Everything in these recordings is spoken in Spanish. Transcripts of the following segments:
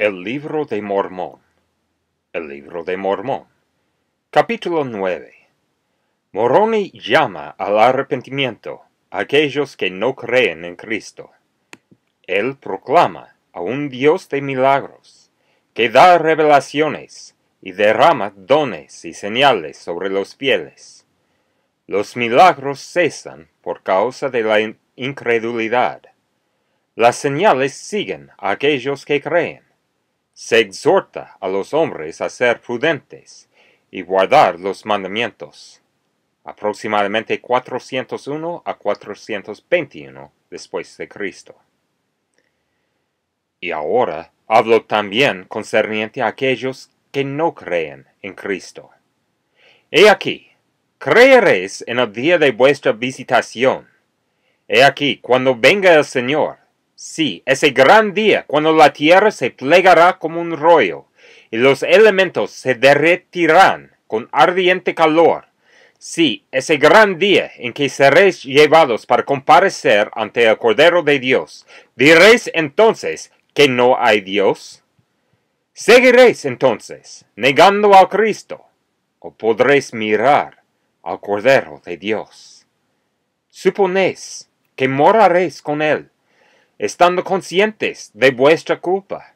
El libro de Mormón. El libro de Mormón. Capítulo 9. Moroni llama al arrepentimiento a aquellos que no creen en Cristo. Él proclama a un Dios de milagros, que da revelaciones y derrama dones y señales sobre los fieles. Los milagros cesan por causa de la incredulidad. Las señales siguen a aquellos que creen se exhorta a los hombres a ser prudentes y guardar los mandamientos, aproximadamente 401 a 421 después de Cristo. Y ahora hablo también concerniente a aquellos que no creen en Cristo. He aquí, creeréis en el día de vuestra visitación. He aquí, cuando venga el Señor Sí, ese gran día, cuando la tierra se plegará como un rollo, y los elementos se derretirán con ardiente calor. Sí, ese gran día en que seréis llevados para comparecer ante el Cordero de Dios. ¿Diréis entonces que no hay Dios? ¿Seguiréis entonces negando a Cristo? ¿O podréis mirar al Cordero de Dios? Suponéis que moraréis con Él estando conscientes de vuestra culpa.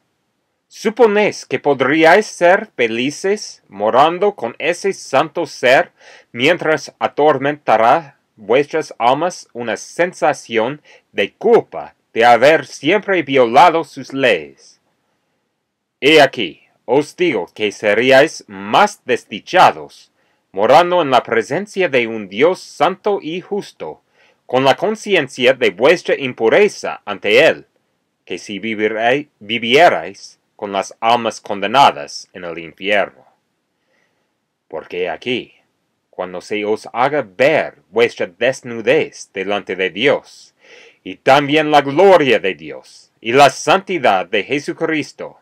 ¿Suponéis que podríais ser felices morando con ese santo ser mientras atormentará vuestras almas una sensación de culpa de haber siempre violado sus leyes? He aquí, os digo que seríais más desdichados morando en la presencia de un Dios santo y justo con la conciencia de vuestra impureza ante Él, que si vivierais con las almas condenadas en el infierno. Porque aquí, cuando se os haga ver vuestra desnudez delante de Dios, y también la gloria de Dios, y la santidad de Jesucristo,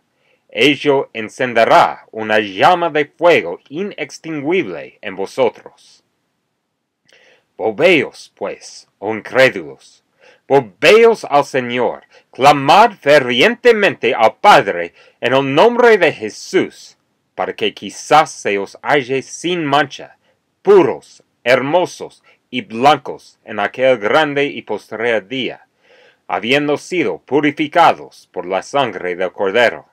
ello encenderá una llama de fuego inextinguible en vosotros. Volveos, pues, oh incrédulos, volveos al Señor, clamad fervientemente al Padre en el nombre de Jesús, para que quizás se os halle sin mancha, puros, hermosos y blancos en aquel grande y postrer día, habiendo sido purificados por la sangre del Cordero.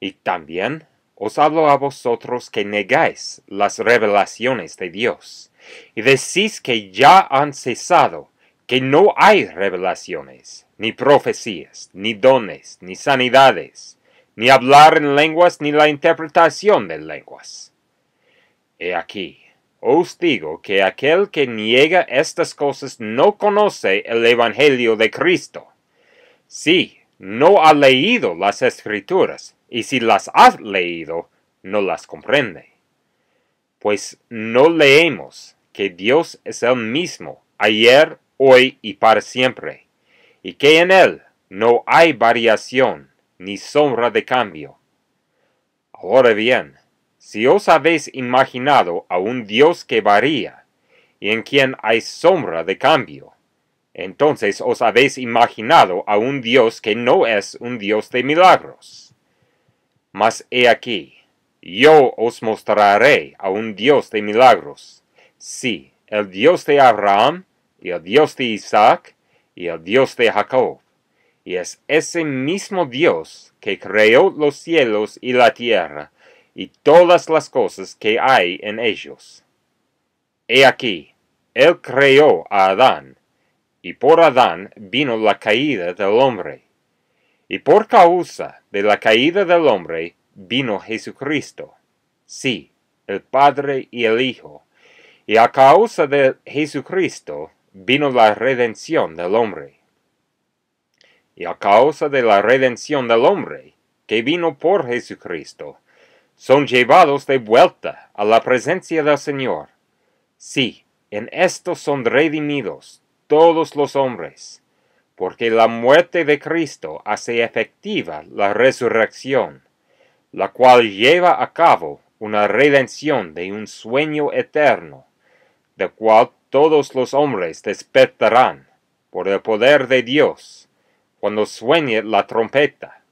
Y también os hablo a vosotros que negáis las revelaciones de Dios y decís que ya han cesado, que no hay revelaciones, ni profecías, ni dones, ni sanidades, ni hablar en lenguas, ni la interpretación de lenguas. He aquí, os digo que aquel que niega estas cosas no conoce el Evangelio de Cristo. Sí, no ha leído las escrituras, y si las has leído, no las comprende pues no leemos que Dios es el mismo ayer, hoy y para siempre, y que en Él no hay variación ni sombra de cambio. Ahora bien, si os habéis imaginado a un Dios que varía, y en quien hay sombra de cambio, entonces os habéis imaginado a un Dios que no es un Dios de milagros. Mas he aquí, yo os mostraré a un Dios de milagros. Sí, el Dios de Abraham, y el Dios de Isaac, y el Dios de Jacob. Y es ese mismo Dios que creó los cielos y la tierra, y todas las cosas que hay en ellos. He aquí, Él creó a Adán, y por Adán vino la caída del hombre. Y por causa de la caída del hombre, vino Jesucristo. Sí, el Padre y el Hijo. Y a causa de Jesucristo vino la redención del hombre. Y a causa de la redención del hombre, que vino por Jesucristo, son llevados de vuelta a la presencia del Señor. Sí, en esto son redimidos todos los hombres, porque la muerte de Cristo hace efectiva la resurrección la cual lleva a cabo una redención de un sueño eterno, del cual todos los hombres despertarán por el poder de Dios cuando sueñe la trompeta,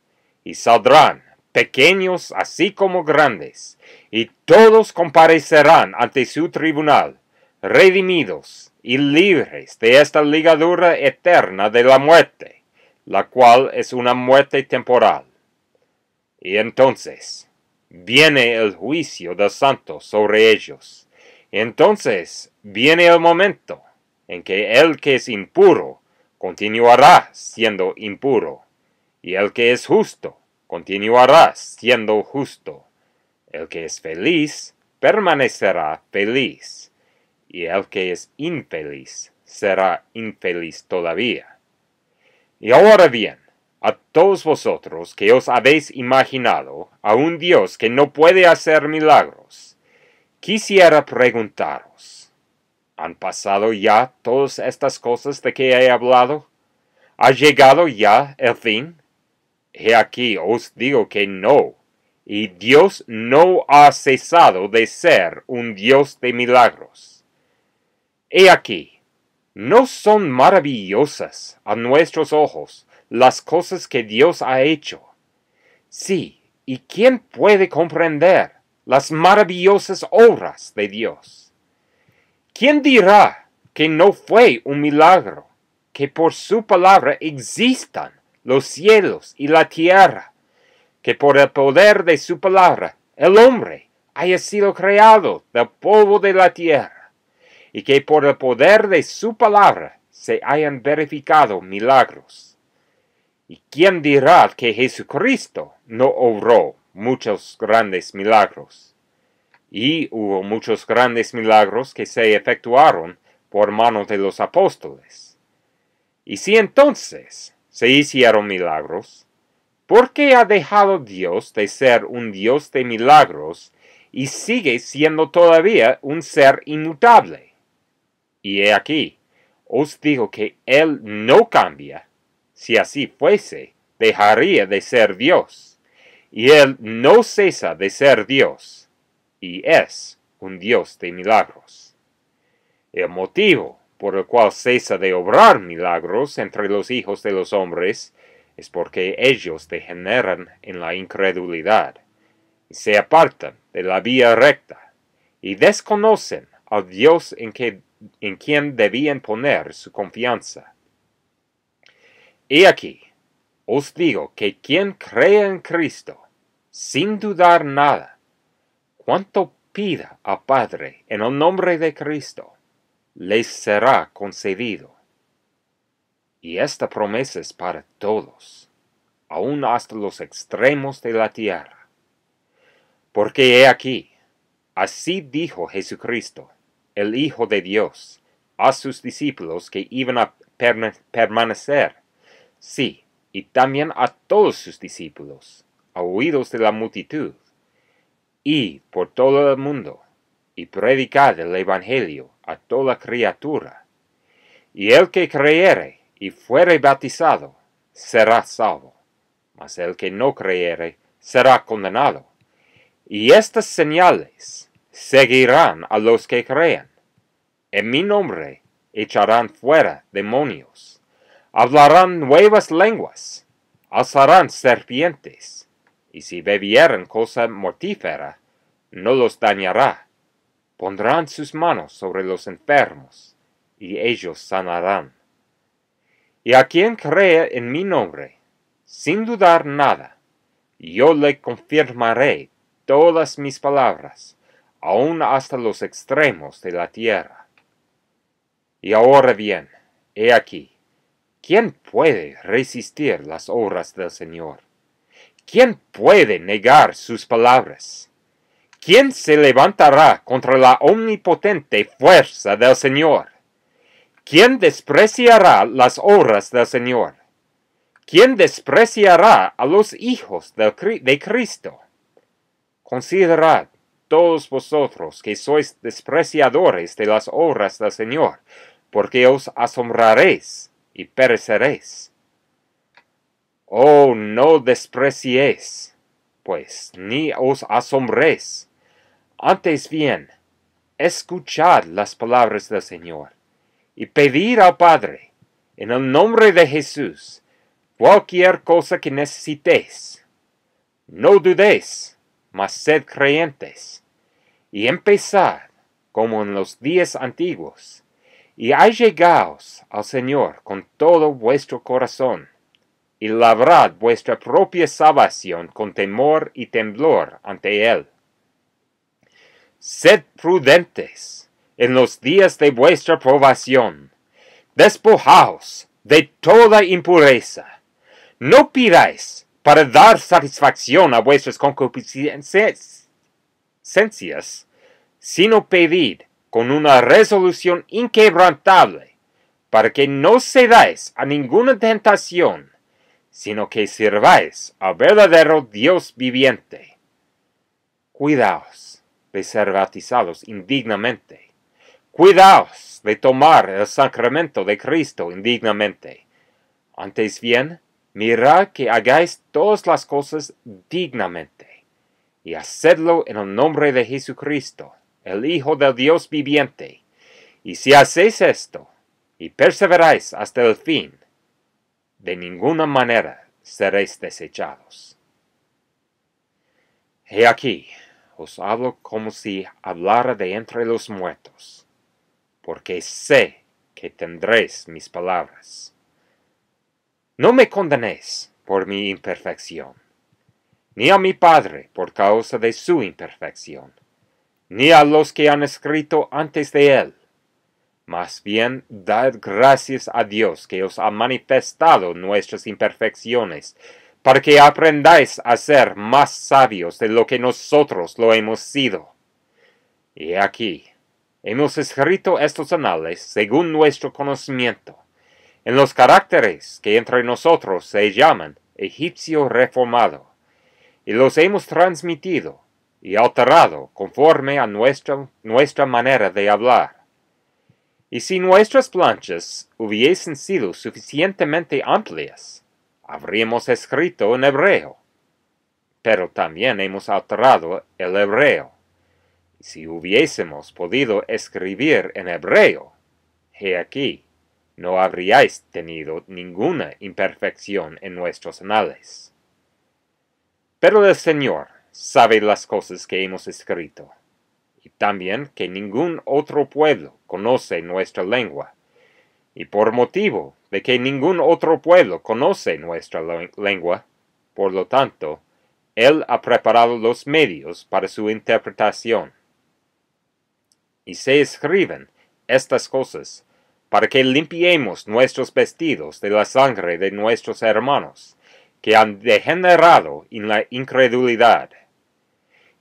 y saldrán pequeños así como grandes, y todos comparecerán ante su tribunal, redimidos y libres de esta ligadura eterna de la muerte, la cual es una muerte temporal. Y entonces viene el juicio del santo sobre ellos. Entonces viene el momento en que el que es impuro continuará siendo impuro, y el que es justo continuará siendo justo. El que es feliz permanecerá feliz, y el que es infeliz será infeliz todavía. Y ahora bien, a todos vosotros que os habéis imaginado a un Dios que no puede hacer milagros, quisiera preguntaros, ¿han pasado ya todas estas cosas de que he hablado? ¿Ha llegado ya el fin? He aquí os digo que no, y Dios no ha cesado de ser un Dios de milagros. He aquí, ¿no son maravillosas a nuestros ojos las cosas que Dios ha hecho. Sí, ¿y quién puede comprender las maravillosas obras de Dios? ¿Quién dirá que no fue un milagro que por su palabra existan los cielos y la tierra, que por el poder de su palabra el hombre haya sido creado del polvo de la tierra, y que por el poder de su palabra se hayan verificado milagros. ¿Y quién dirá que Jesucristo no obró muchos grandes milagros? Y hubo muchos grandes milagros que se efectuaron por mano de los apóstoles. Y si entonces se hicieron milagros, ¿por qué ha dejado Dios de ser un Dios de milagros y sigue siendo todavía un ser inmutable? Y he aquí, os digo que Él no cambia si así fuese, dejaría de ser Dios. Y Él no cesa de ser Dios, y es un Dios de milagros. El motivo por el cual cesa de obrar milagros entre los hijos de los hombres es porque ellos degeneran en la incredulidad, y se apartan de la vía recta, y desconocen al Dios en, en quien debían poner su confianza. He aquí, os digo que quien cree en Cristo, sin dudar nada, cuanto pida a Padre en el nombre de Cristo, les será concedido. Y esta promesa es para todos, aun hasta los extremos de la tierra. Porque he aquí, así dijo Jesucristo, el Hijo de Dios, a sus discípulos que iban a permanecer sí, y también a todos sus discípulos, a oídos de la multitud, y por todo el mundo, y predicad el Evangelio a toda criatura. Y el que creyere y fuere bautizado será salvo, mas el que no creyere será condenado. Y estas señales seguirán a los que crean. En mi nombre echarán fuera demonios hablarán nuevas lenguas, asarán serpientes, y si bebieren cosa mortífera, no los dañará. Pondrán sus manos sobre los enfermos, y ellos sanarán. Y a quien cree en mi nombre, sin dudar nada, yo le confirmaré todas mis palabras, aun hasta los extremos de la tierra. Y ahora bien, he aquí, ¿Quién puede resistir las obras del Señor? ¿Quién puede negar sus palabras? ¿Quién se levantará contra la omnipotente fuerza del Señor? ¿Quién despreciará las obras del Señor? ¿Quién despreciará a los hijos de Cristo? Considerad, todos vosotros que sois despreciadores de las obras del Señor, porque os asombraréis y pereceréis. Oh, no despreciéis, pues, ni os asombréis. Antes bien, escuchad las palabras del Señor, y pedir al Padre, en el nombre de Jesús, cualquier cosa que necesitéis. No dudéis, mas sed creyentes, y empezad como en los días antiguos, y allegaos al Señor con todo vuestro corazón, y labrad vuestra propia salvación con temor y temblor ante Él. Sed prudentes en los días de vuestra probación, despojaos de toda impureza, no pidáis para dar satisfacción a vuestras concupiscencias, sino pedid con una resolución inquebrantable, para que no cedáis a ninguna tentación, sino que sirváis al verdadero Dios viviente. Cuidaos de ser bautizados indignamente. Cuidaos de tomar el sacramento de Cristo indignamente. Antes bien, mirad que hagáis todas las cosas dignamente, y hacedlo en el nombre de Jesucristo el Hijo del Dios viviente. Y si hacéis esto, y perseveráis hasta el fin, de ninguna manera seréis desechados. He aquí, os hablo como si hablara de entre los muertos, porque sé que tendréis mis palabras. No me condenéis por mi imperfección, ni a mi Padre por causa de su imperfección ni a los que han escrito antes de él. Más bien, dad gracias a Dios que os ha manifestado nuestras imperfecciones, para que aprendáis a ser más sabios de lo que nosotros lo hemos sido. Y aquí, hemos escrito estos anales según nuestro conocimiento, en los caracteres que entre nosotros se llaman egipcio reformado, y los hemos transmitido y alterado conforme a nuestra, nuestra manera de hablar. Y si nuestras planchas hubiesen sido suficientemente amplias, habríamos escrito en hebreo. Pero también hemos alterado el hebreo. Si hubiésemos podido escribir en hebreo, he aquí, no habríais tenido ninguna imperfección en nuestros anales. Pero el Señor, sabe las cosas que hemos escrito, y también que ningún otro pueblo conoce nuestra lengua, y por motivo de que ningún otro pueblo conoce nuestra lengua, por lo tanto, Él ha preparado los medios para su interpretación. Y se escriben estas cosas para que limpiemos nuestros vestidos de la sangre de nuestros hermanos, que han degenerado en la incredulidad.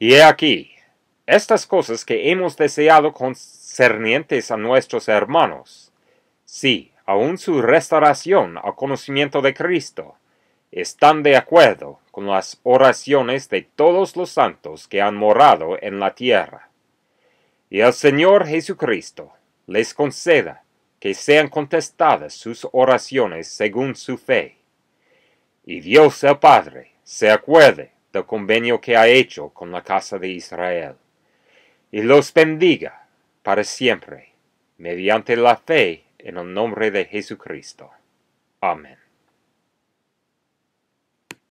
Y he aquí, estas cosas que hemos deseado concernientes a nuestros hermanos, sí, aun su restauración al conocimiento de Cristo, están de acuerdo con las oraciones de todos los santos que han morado en la tierra. Y el Señor Jesucristo les conceda que sean contestadas sus oraciones según su fe. Y Dios el Padre se acuerde convenio que ha hecho con la casa de Israel, y los bendiga para siempre, mediante la fe en el nombre de Jesucristo. Amén.